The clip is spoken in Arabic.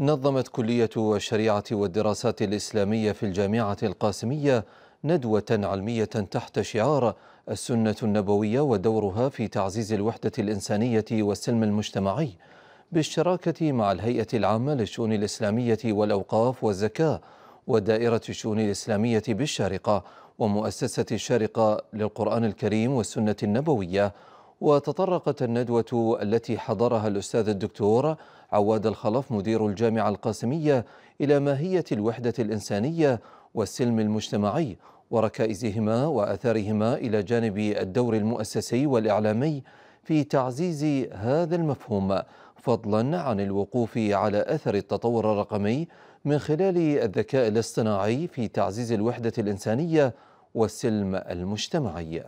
نظمت كلية الشريعة والدراسات الإسلامية في الجامعة القاسمية ندوة علمية تحت شعار السنة النبوية ودورها في تعزيز الوحدة الإنسانية والسلم المجتمعي بالشراكة مع الهيئة العامة للشؤون الإسلامية والأوقاف والزكاة ودائرة الشؤون الإسلامية بالشارقة ومؤسسة الشارقة للقرآن الكريم والسنة النبوية وتطرقت الندوة التي حضرها الأستاذ الدكتور عواد الخلف مدير الجامعة القاسمية إلى ماهية الوحدة الإنسانية والسلم المجتمعي وركائزهما وآثارهما إلى جانب الدور المؤسسي والإعلامي في تعزيز هذا المفهوم فضلا عن الوقوف على أثر التطور الرقمي من خلال الذكاء الاصطناعي في تعزيز الوحدة الإنسانية والسلم المجتمعي